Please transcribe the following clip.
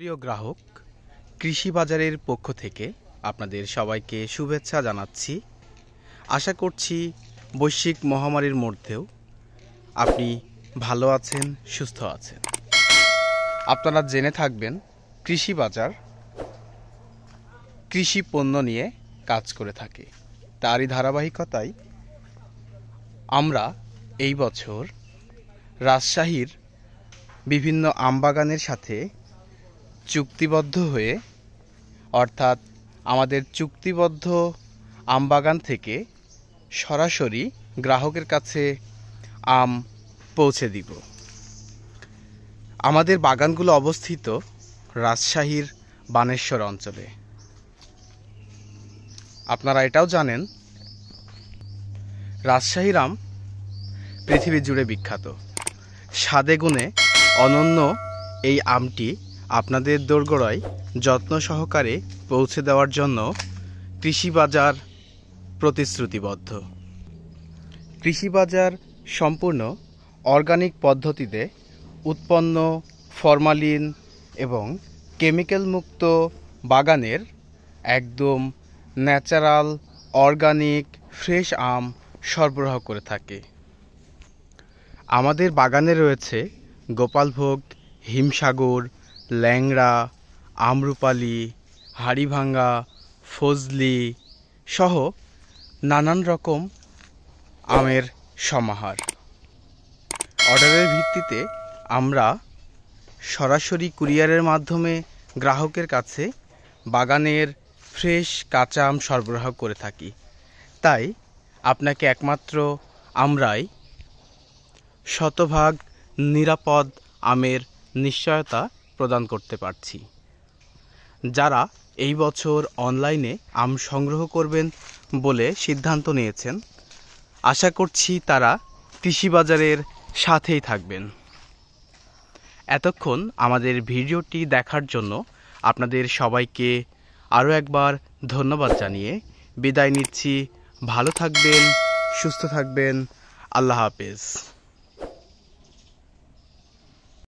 প্রিয় গ্রাহক কৃষি বাজারের পক্ষ থেকে আপনাদের সবাইকে শুভেচ্ছা জানাচ্ছি আশা করছি বৈশ্বিক মহামারীর মধ্যেও আপনি ভালো আছেন সুস্থ আছেন আপনারা জেনে থাকবেন কৃষি বাজার কৃষি পণ্য নিয়ে কাজ করে থাকে তারই ধারাবাহিকতায় আমরা এই বছর রাজশাহীর বিভিন্ন আমবাগানের সাথে চুক্তিবদ্ধ হয়ে অর্থাৎ আমাদের চুক্তিবদ্ধ আমবাগান থেকে সরাসরি গ্রাহকের কাছে আম পৌঁছে দিব আমাদের বাগানগুলো অবস্থিত রাজশাহীর বানেশ্বর অঞ্চলে আপনারা এটাও জানেন রাজশাহীর আম পৃথিবী জুড়ে বিখ্যাত সাদে গুণে অনন্য এই আমটি আপনাদের দোরগোড়ায় যত্ন সহকারে পৌঁছে দেওয়ার জন্য কৃষি বাজার প্রতিশ্রুতিবদ্ধ কৃষি বাজার সম্পূর্ণ অর্গানিক পদ্ধতিতে উৎপন্ন ফরমালিন এবং কেমিক্যাল মুক্ত বাগানের একদম ন্যাচারাল অর্গানিক ফ্রেশ আম সরবরাহ করে থাকে আমাদের বাগানে রয়েছে গোপালভোগ হিমসাগর ল্যাংড়া আমরুপালি হাড়িভাঙ্গা ফজলি সহ নানান রকম আমের সমাহার অর্ডারের ভিত্তিতে আমরা সরাসরি কুরিয়ারের মাধ্যমে গ্রাহকের কাছে বাগানের ফ্রেশ কাঁচা আম সরবরাহ করে থাকি তাই আপনাকে একমাত্র আমরাই শতভাগ নিরাপদ আমের নিশ্চয়তা প্রদান করতে পারছি যারা এই বছর অনলাইনে আম সংগ্রহ করবেন বলে সিদ্ধান্ত নিয়েছেন আশা করছি তারা কৃষি বাজারের সাথেই থাকবেন এতক্ষণ আমাদের ভিডিওটি দেখার জন্য আপনাদের সবাইকে আরও একবার ধন্যবাদ জানিয়ে বিদায় নিচ্ছি ভালো থাকবেন সুস্থ থাকবেন আল্লাহ হাফেজ